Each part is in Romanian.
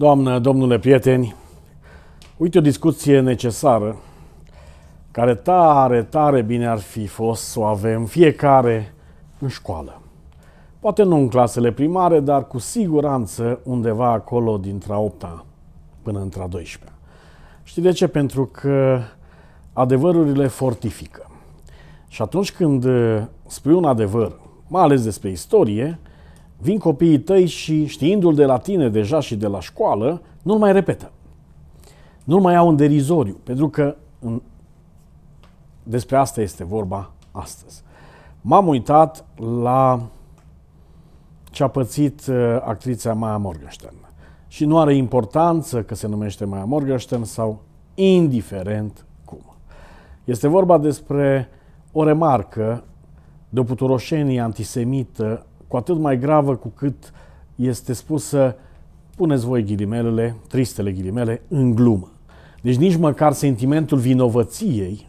Doamnă, domnule, prieteni, uite o discuție necesară care tare, tare bine ar fi fost să o avem fiecare în școală. Poate nu în clasele primare, dar cu siguranță undeva acolo dintre a 8 -a până între a 12 -a. Știi de ce? Pentru că adevărurile fortifică. Și atunci când spui un adevăr, mai ales despre istorie, Vin copiii tăi și știindu-l de la tine deja și de la școală, nu-l mai repetă. Nu-l mai au în derizoriu, pentru că în... despre asta este vorba astăzi. M-am uitat la ce a pățit uh, actrița Maya Morgenstern. Și nu are importanță că se numește Maya Morgenstern sau indiferent cum. Este vorba despre o remarcă de o puturoșenie antisemită cu atât mai gravă cu cât este spusă, puneți voi ghilimelele, tristele ghilimele, în glumă. Deci nici măcar sentimentul vinovăției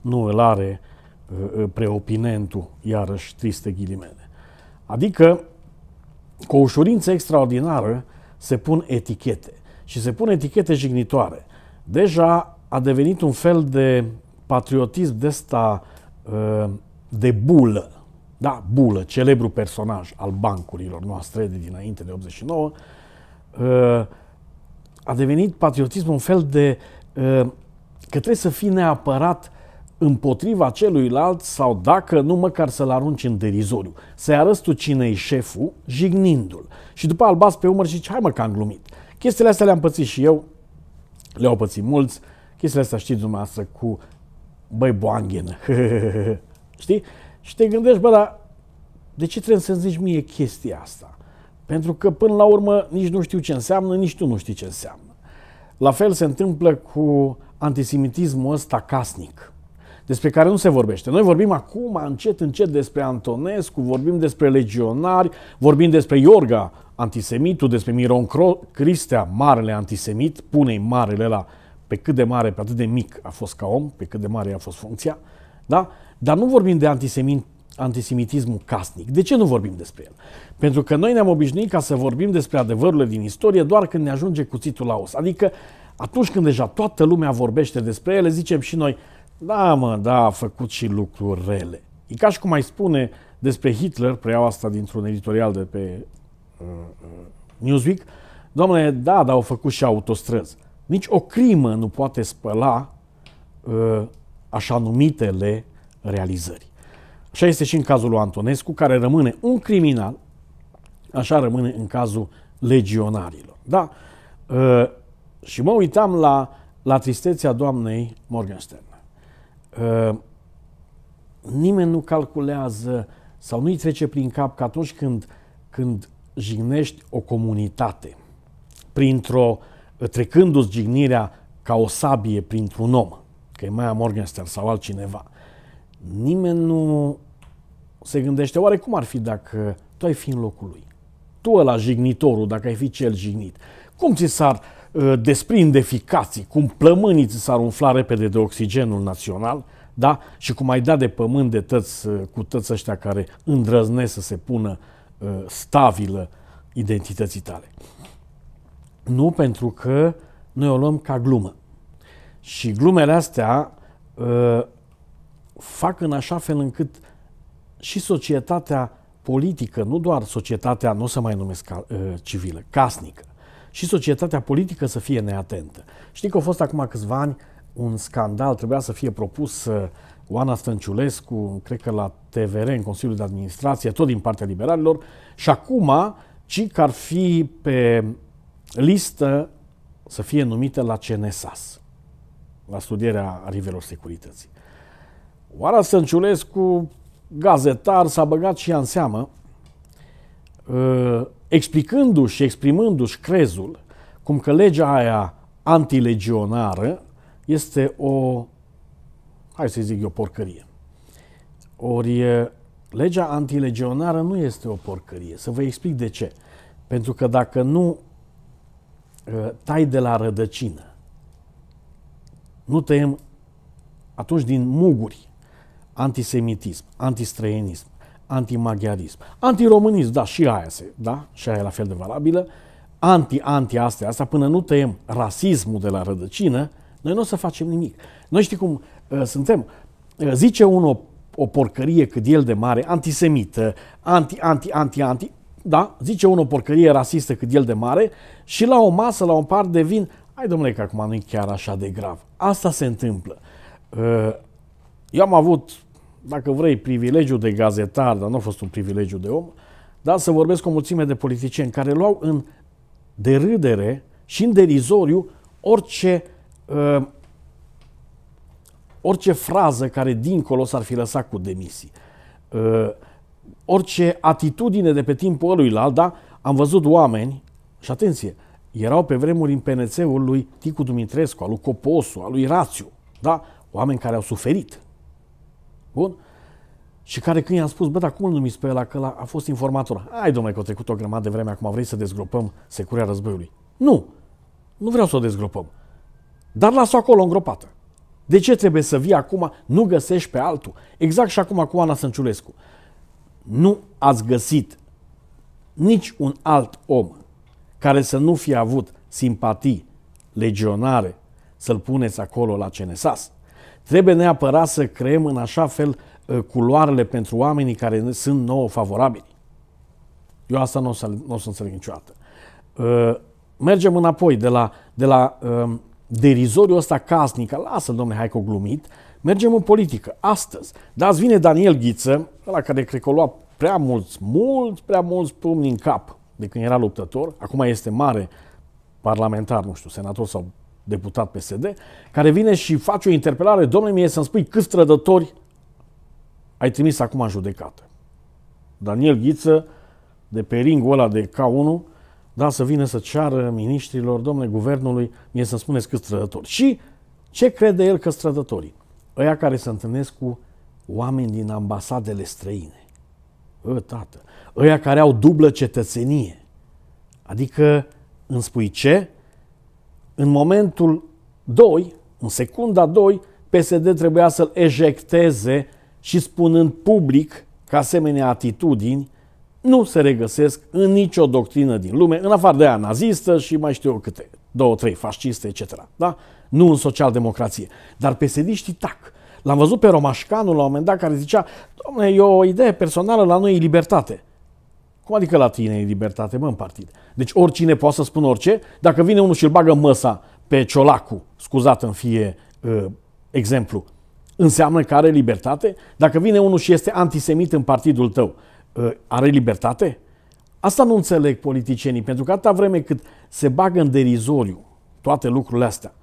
nu îl are uh, uh, preopinentul, iarăși triste ghilimele. Adică, cu o ușurință extraordinară, se pun etichete. Și se pun etichete jignitoare. Deja a devenit un fel de patriotism de asta uh, de bulă da, Bulă, celebru personaj al bancurilor noastre de dinainte de 89, uh, a devenit patriotismul un fel de uh, că trebuie să fii neapărat împotriva celuilalt sau dacă nu măcar să-l arunci în derizoriu. Să-i arăți tu cine-i șeful, jignindu-l. Și după al pe umăr și zici, hai mă că am glumit. Chestiile astea le-am pățit și eu, le-au pățit mulți. Chestiile astea știți dumneavoastră cu, băi, boanghenă, știi? și te gândești, bă, dar de ce trebuie să-mi zici mie chestia asta? Pentru că până la urmă nici nu știu ce înseamnă, nici tu nu știi ce înseamnă. La fel se întâmplă cu antisemitismul ăsta casnic, despre care nu se vorbește. Noi vorbim acum încet, încet despre Antonescu, vorbim despre legionari, vorbim despre Iorga, antisemitul, despre Miron Cristea, marele antisemit, pune-i marele la pe cât de mare, pe atât de mic a fost ca om, pe cât de mare a fost funcția, da? Dar nu vorbim de antisemit, antisemitismul casnic. De ce nu vorbim despre el? Pentru că noi ne-am obișnuit ca să vorbim despre adevărurile din istorie doar când ne ajunge cuțitul la os. Adică atunci când deja toată lumea vorbește despre ele, zicem și noi, da mă, da, a făcut și lucruri rele. E ca și cum mai spune despre Hitler, preiau asta dintr-un editorial de pe uh, uh Newsweek, domnule, da, dar au făcut și autostrăzi. Nici o crimă nu poate spăla uh, așa numitele realizări. Așa este și în cazul lui Antonescu, care rămâne un criminal, așa rămâne în cazul legionarilor. Da? Uh, și mă uitam la, la tristețea doamnei Morgenstern. Uh, ă, nimeni nu calculează sau nu-i trece prin cap că atunci când, când jignești o comunitate, printr-o, trecându-ți jignirea ca o sabie printr-un om, că e Maia Morgenstern sau altcineva, nimeni nu se gândește oare cum ar fi dacă tu ai fi în locul lui. Tu ăla jignitorul, dacă ai fi cel jignit. Cum ți s-ar uh, desprinde ficații, cum plămânii ți s-ar umfla repede de oxigenul național, da? Și cum ai da de pământ de tăți, uh, cu tăți ăștia care îndrăznesc să se pună uh, stabilă identității tale. Nu pentru că noi o luăm ca glumă. Și glumele astea uh, fac în așa fel încât și societatea politică, nu doar societatea, nu o să mai numesc ă, civilă, casnică, și societatea politică să fie neatentă. Știi că a fost acum câțiva ani un scandal, trebuia să fie propus ă, Oana Stănciulescu, cred că la TVR, în Consiliul de Administrație, tot din partea liberalilor, și acum, ci că ar fi pe listă să fie numită la CNSAS, la studierea rivelor securității. Oara Sănciulescu, gazetar, s-a băgat și ea în seamă, uh, explicându-și, exprimându-și crezul cum că legea aia antilegionară este o, hai să zic eu, porcărie. Ori uh, legea antilegionară nu este o porcărie. Să vă explic de ce. Pentru că dacă nu uh, tai de la rădăcină, nu tăiem atunci din muguri antisemitism, antistrăinism, antimaghiarism, antiromânism, da, și aia se, da, și aia e la fel de valabilă, anti-anti astea, asta până nu tăiem rasismul de la rădăcină, noi nu o să facem nimic. Noi știi cum uh, suntem? Uh, zice unul o porcărie cât el de mare, antisemită, anti, anti, anti, anti, da? Zice unul o porcărie rasistă cât el de mare și la o masă, la un par de vin, hai domnule că acum nu e chiar așa de grav. Asta se întâmplă. Uh, eu am avut, dacă vrei, privilegiu de gazetar, dar nu a fost un privilegiu de om, dar să vorbesc cu o mulțime de politicieni care luau în derâdere și în derizoriu orice, uh, orice frază care dincolo s-ar fi lăsat cu demisii. Uh, orice atitudine de pe timpul ăluilalt, da? Am văzut oameni, și atenție, erau pe vremuri în PNC-ul lui Ticu Dumitrescu, al lui Coposu, al lui Rațiu, da? Oameni care au suferit, Bun? Și care când i-am spus, bă, dar cum îl numiți pe ăla, că ăla a fost informator? Ai, domnule, că a trecut o grămadă de vreme, acum vrei să dezgropăm securea războiului. Nu, nu vreau să o dezgropăm. Dar las-o acolo îngropată. De ce trebuie să vii acum, nu găsești pe altul? Exact și acum cu Ana Sănciulescu. Nu ați găsit nici un alt om care să nu fie avut simpatii legionare să-l puneți acolo la CNSAS. Trebuie neapărat să creăm în așa fel uh, culoarele pentru oamenii care sunt nouă favorabili. Eu asta nu o să, n-o să înțeleg niciodată. Uh, mergem înapoi de la, de la um, derizoriul ăsta casnic, lasă-l, domne, hai cu glumit, mergem în politică. Astăzi, da, vine Daniel Ghiță, la care cred că o lua prea mulți, mulți, prea mulți pumni în cap de când era luptător, acum este mare parlamentar, nu știu, senator sau deputat PSD, care vine și face o interpelare, domnule, mie să-mi spui câți trădători ai trimis acum în judecată. Daniel Ghiță, de pe ringul ăla de K1, da, să vină să ceară miniștrilor, domnule, guvernului, mie să-mi spuneți câți trădători. Și ce crede el că strădătorii? Ăia care se întâlnesc cu oameni din ambasadele străine. Ă, tată, ăia care au dublă cetățenie. Adică îmi spui ce? în momentul 2, în secunda 2, PSD trebuia să-l ejecteze și spunând public că asemenea atitudini nu se regăsesc în nicio doctrină din lume, în afară de aia nazistă și mai știu eu câte, două, trei, fasciste, etc. Da? Nu în socialdemocrație. Dar pesediștii tac. L-am văzut pe Romașcanul la un moment dat care zicea, domne, e o idee personală, la noi e libertate. Cum adică la tine e libertate, mă, în partid? Deci oricine poate să spună orice. Dacă vine unul și îl bagă măsa pe Ciolacu, scuzat în fie uh, exemplu, înseamnă că are libertate? Dacă vine unul și este antisemit în partidul tău, uh, are libertate? Asta nu înțeleg politicienii, pentru că atâta vreme cât se bagă în derizoriu toate lucrurile astea,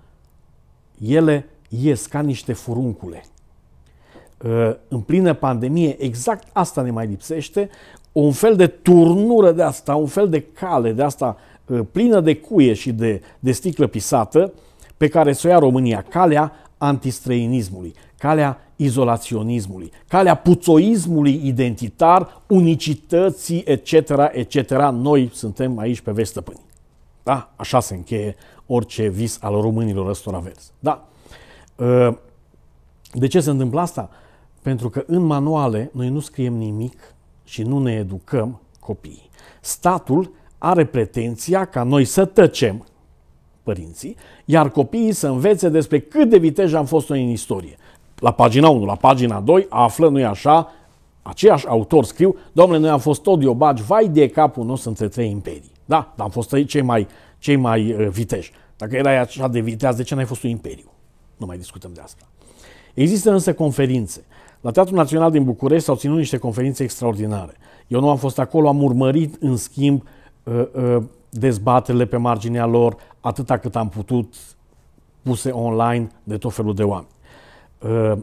ele ies ca niște furuncule. Uh, în plină pandemie, exact asta ne mai lipsește, un fel de turnură de asta, un fel de cale de asta uh, plină de cuie și de, de sticlă pisată pe care să o ia România, calea antistrăinismului, calea izolaționismului, calea puțoismului identitar, unicității, etc., etc. Noi suntem aici pe vești stăpâni. Da? Așa se încheie orice vis al românilor ăstora verzi. Da. Uh, de ce se întâmplă asta? Pentru că în manuale noi nu scriem nimic și nu ne educăm copiii. Statul are pretenția ca noi să tăcem, părinții, iar copiii să învețe despre cât de viteji am fost noi în istorie. La pagina 1, la pagina 2 află, nu-i așa, aceiași autor scriu, domnule, noi am fost tot diobagi, vai de capul nostru între trei imperii. Da, dar am fost cei mai, cei mai uh, viteji. Dacă erai așa de viteaz, de ce n-ai fost un imperiu? Nu mai discutăm de asta. Există însă conferințe la Teatrul Național din București s-au ținut niște conferințe extraordinare. Eu nu am fost acolo, am urmărit, în schimb, uh, uh, dezbaterile pe marginea lor, atâta cât am putut, puse online de tot felul de oameni. Uh,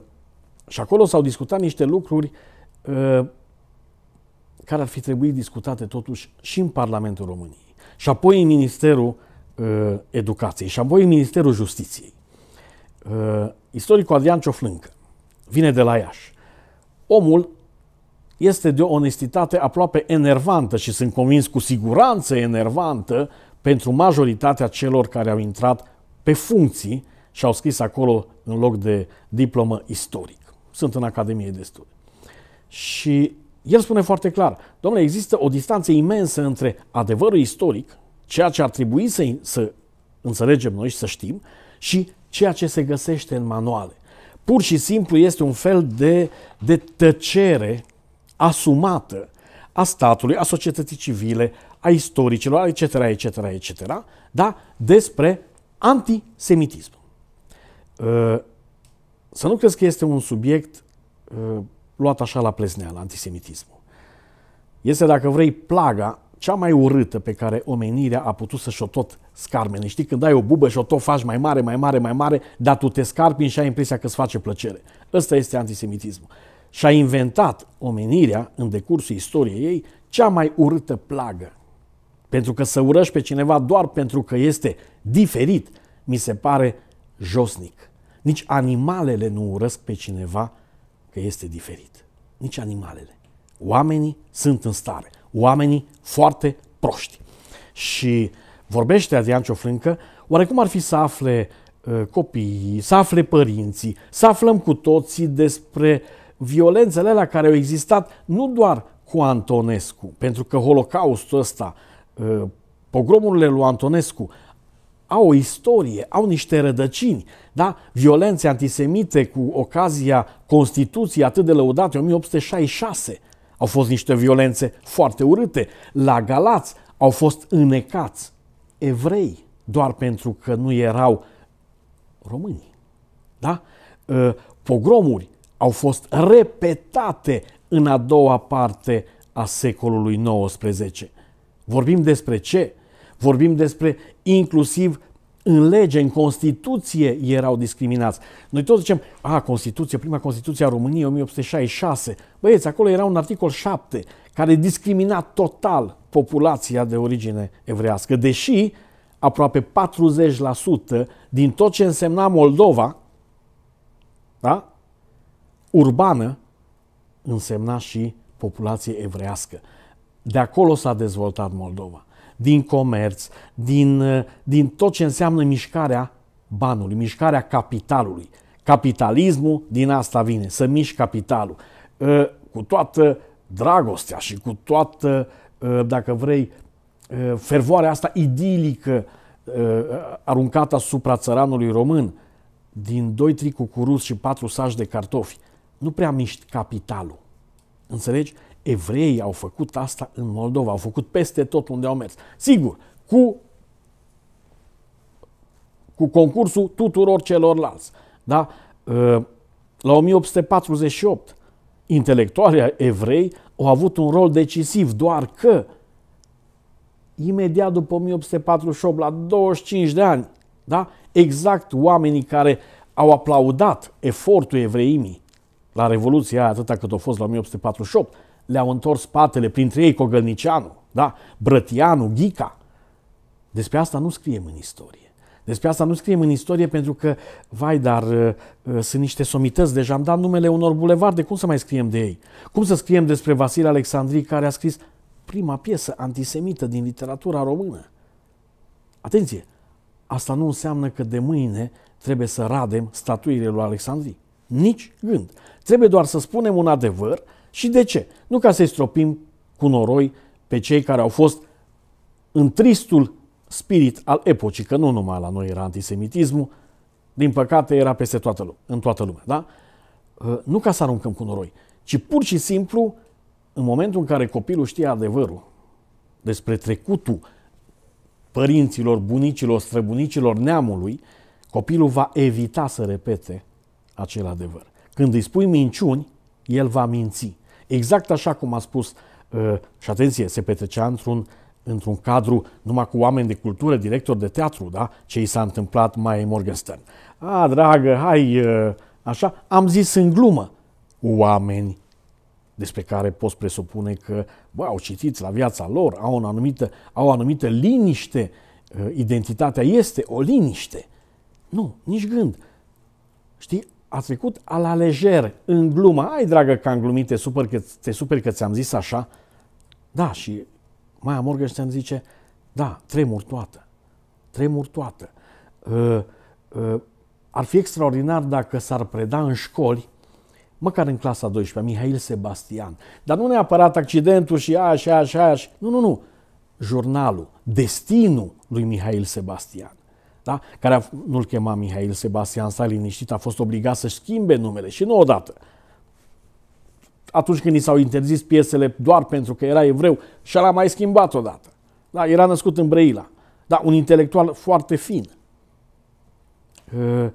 și acolo s-au discutat niște lucruri care ar fi trebuit discutate totuși și în Parlamentul României, și apoi în Ministerul Educației, și apoi în Ministerul Justiției. Istoricul Adrian Cioflâncă vine de la Iași. Omul este de o onestitate aproape enervantă și sunt convins cu siguranță enervantă pentru majoritatea celor care au intrat pe funcții și au scris acolo în loc de diplomă istoric. Sunt în Academie de Studii. Și el spune foarte clar, domnule, există o distanță imensă între adevărul istoric, ceea ce ar trebui să, să înțelegem noi și să știm, și ceea ce se găsește în manuale. Pur și simplu este un fel de, de tăcere asumată a statului, a societății civile, a istoricilor, etc., etc., etc., da? despre antisemitism. Uh, să nu crezi că este un subiect uh, luat așa la plezneală, antisemitismul. Este, dacă vrei, plaga cea mai urâtă pe care omenirea a putut să-și o tot scarmene. Știi, când ai o bubă și o tot faci mai mare, mai mare, mai mare, dar tu te scarpini și ai impresia că îți face plăcere. Ăsta este antisemitismul. Și a inventat omenirea, în decursul istoriei ei, cea mai urâtă plagă. Pentru că să urăști pe cineva doar pentru că este diferit, mi se pare josnic. Nici animalele nu urăsc pe cineva că este diferit. Nici animalele. Oamenii sunt în stare. Oamenii foarte proști. Și uh, vorbește Adrian Cioflâncă, oarecum ar fi să afle uh, copiii, să afle părinții, să aflăm cu toții despre violențele la care au existat nu doar cu Antonescu, pentru că Holocaustul ăsta, uh, pogromurile lui Antonescu, au o istorie, au niște rădăcini, da? Violențe antisemite cu ocazia Constituției atât de lăudate, 1866, au fost niște violențe foarte urâte. La Galați au fost înecați evrei doar pentru că nu erau români. Da? Ă, pogromuri au fost repetate în a doua parte a secolului XIX. Vorbim despre ce? Vorbim despre inclusiv în lege, în Constituție erau discriminați. Noi toți zicem, a, Constituție, prima Constituție a României, 1866. Băieți, acolo era un articol 7 care discrimina total populația de origine evrească, deși aproape 40% din tot ce însemna Moldova, da? urbană, însemna și populație evrească. De acolo s-a dezvoltat Moldova. Din comerț, din, din tot ce înseamnă mișcarea banului, mișcarea capitalului. Capitalismul din asta vine, să miști capitalul. Ă, cu toată dragostea și cu toată, ă, dacă vrei, ă, fervoarea asta idilică ă, aruncată asupra țăranului român, din 2-3 cucuruți și 4 saci de cartofi, nu prea miști capitalul. Înțelegi? Evreii au făcut asta în Moldova, au făcut peste tot unde au mers. Sigur, cu, cu concursul tuturor celorlalți. Da? La 1848, intelectuali evrei au avut un rol decisiv, doar că imediat după 1848, la 25 de ani, da? exact oamenii care au aplaudat efortul evreimii la Revoluția aia, atâta cât a fost la 1848, le-au întors spatele, printre ei Cogălnicianu, da? Brătianu, Ghica. Despre asta nu scriem în istorie. Despre asta nu scriem în istorie pentru că, vai, dar uh, uh, sunt niște somități deja, am dat numele unor bulevarde, cum să mai scriem de ei? Cum să scriem despre Vasile Alexandrii care a scris prima piesă antisemită din literatura română? Atenție! Asta nu înseamnă că de mâine trebuie să radem statuile lui Alexandrii. Nici gând. Trebuie doar să spunem un adevăr și de ce. Nu ca să-i stropim cu noroi pe cei care au fost în tristul spirit al epocii, că nu numai la noi era antisemitismul, din păcate era peste toată, lume, în toată lumea, da? Ă, nu ca să aruncăm cu noroi, ci pur și simplu în momentul în care copilul știe adevărul despre trecutul părinților, bunicilor, străbunicilor, neamului, copilul va evita să repete acel adevăr. Când îi spui minciuni, el va minți. Exact așa cum a spus, ă, și atenție, se petrecea într-un într-un cadru numai cu oameni de cultură, director de teatru, da? ce i s-a întâmplat mai Morgenstern. A, dragă, hai, uh, așa, am zis în glumă, oameni despre care poți presupune că bă, au citit la viața lor, au, o anumită, au o anumită liniște, uh, identitatea este o liniște. Nu, nici gând. Știi, a trecut al la lejer, în glumă. Ai, dragă, că am glumit, te super că, te super că ți-am zis așa. Da, și Maia Morgenstern zice, da, tremur toată, tremur toată. Uh, uh, ar fi extraordinar dacă s-ar preda în școli, măcar în clasa 12, Mihail Sebastian. Dar nu neapărat accidentul și aia și aia și aia. Și... Nu, nu, nu. Jurnalul, destinul lui Mihail Sebastian. Da? Care a, nu-l chema Mihail Sebastian, s-a liniștit, a fost obligat să schimbe numele și nu odată, atunci când i s-au interzis piesele doar pentru că era evreu și l-a mai schimbat odată. Da, era născut în Brăila. Da, un intelectual foarte fin. Ă,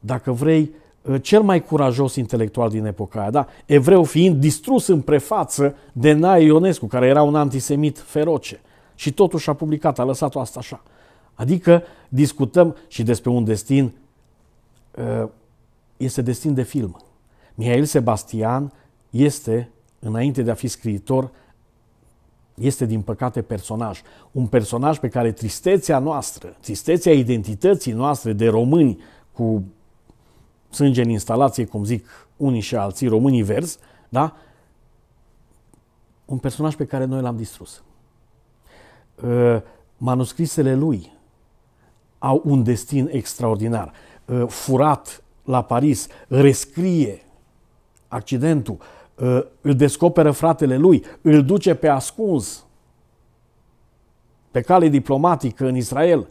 dacă vrei, ă, cel mai curajos intelectual din epoca aia, da? evreu fiind distrus în prefață de Nae Ionescu, care era un antisemit feroce. Și totuși a publicat, a lăsat-o asta așa. Adică discutăm și despre un destin, ă, este destin de film. Mihail Sebastian este, înainte de a fi scriitor, este din păcate personaj. Un personaj pe care tristețea noastră, tristețea identității noastre de români cu sânge în instalație, cum zic unii și alții, românii verzi, da? Un personaj pe care noi l-am distrus. Ă, manuscrisele lui au un destin extraordinar. Ă, furat la Paris, rescrie accidentul, Uh, îl descoperă fratele lui, îl duce pe ascuns pe cale diplomatică în Israel,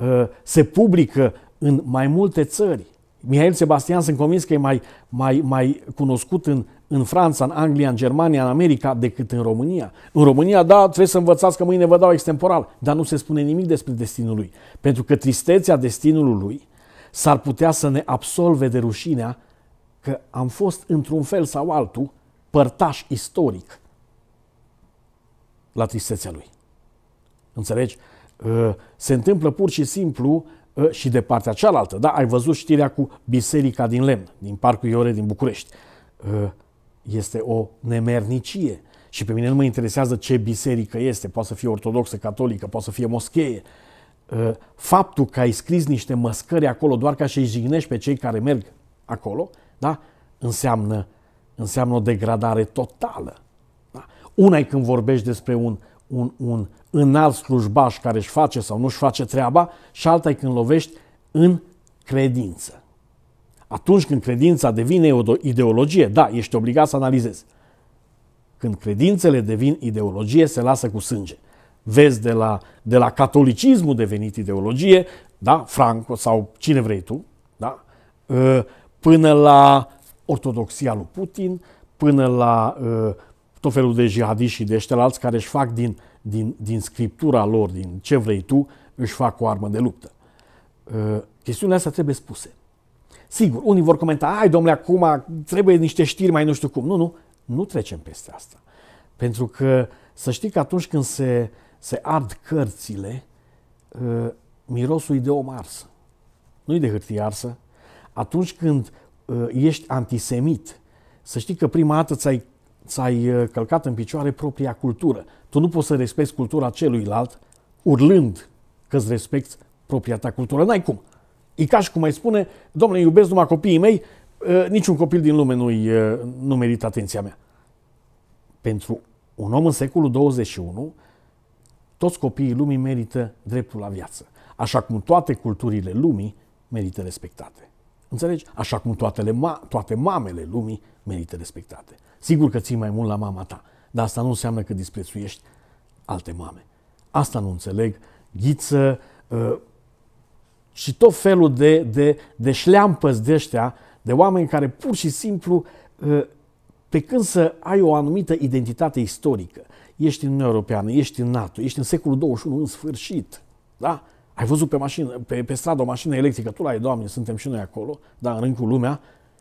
uh, se publică în mai multe țări. Mihail Sebastian sunt convins că e mai, mai, mai cunoscut în, în Franța, în Anglia, în Germania, în America, decât în România. În România, da, trebuie să învățați că mâine vă dau extemporal, dar nu se spune nimic despre destinul lui. Pentru că tristețea destinului lui s-ar putea să ne absolve de rușinea că am fost într-un fel sau altul părtaș istoric la tristețea lui. Înțelegi? Ă, se întâmplă pur și simplu ă, și de partea cealaltă. Da, ai văzut știrea cu biserica din lemn, din Parcul Iore din București. Ă, este o nemernicie. Și pe mine nu mă interesează ce biserică este, poate să fie ortodoxă, catolică, poate să fie moschee. Faptul că ai scris niște măscări acolo doar ca să-i jignești pe cei care merg acolo, da, înseamnă înseamnă o degradare totală. Da? Una e când vorbești despre un, un, un înalt slujbaș care își face sau nu își face treaba și alta e când lovești în credință. Atunci când credința devine o ideologie, da, ești obligat să analizezi. Când credințele devin ideologie, se lasă cu sânge. Vezi de la, de la catolicismul devenit ideologie, da, Franco sau cine vrei tu, da, ă, până la ortodoxia lui Putin, până la uh, tot felul de jihadiști și de ăștelalți care își fac din, din, din scriptura lor, din ce vrei tu, își fac o armă de luptă. Uh, chestiunile astea trebuie spuse. Sigur, unii vor comenta, ai domnule, acum trebuie niște știri mai nu știu cum. Nu, nu, nu trecem peste asta. Pentru că să știi că atunci când se, se ard cărțile, uh, mirosul e de om arsă. Nu e de hârtie arsă. Atunci când Uh, ești antisemit, să știi că prima dată ți-ai, ți-ai uh, călcat în picioare propria cultură. Tu nu poți să respecti cultura celuilalt urlând că îți respecti propria ta cultură. N-ai cum. E ca și cum ai spune, domnule, iubesc numai copiii mei, uh, niciun copil din lume nu-i, nu merită atenția mea. Pentru un om în secolul 21, toți copiii lumii merită dreptul la viață, așa cum toate culturile lumii merită respectate. Înțelegi? Așa cum toatele ma- toate mamele lumii merită respectate. Sigur că ții mai mult la mama ta, dar asta nu înseamnă că disprețuiești alte mame. Asta nu înțeleg. Ghiță uh, și tot felul de, de, de șleampăți de ăștia, de oameni care pur și simplu, uh, pe când să ai o anumită identitate istorică, ești în Uniunea Europeană, ești în NATO, ești în secolul 21 în sfârșit, da? Ai văzut pe, mașină, pe, pe stradă o mașină electrică, tu la ai, Doamne, suntem și noi acolo, dar în rând cu lumea,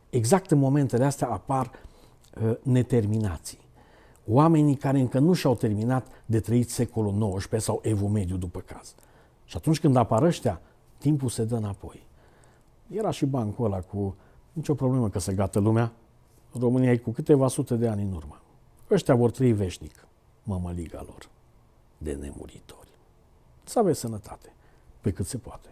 exact în momentele astea apar uh, neterminații. Oamenii care încă nu și-au terminat de trăit secolul XIX sau Evul Mediu după caz. Și atunci când apar ăștia, timpul se dă înapoi. Era și bancul ăla cu nicio problemă că se gată lumea. România e cu câteva sute de ani în urmă. Ăștia vor trăi veșnic, mămăliga lor, de nemuritori. Să aveți sănătate! pe cât se poate.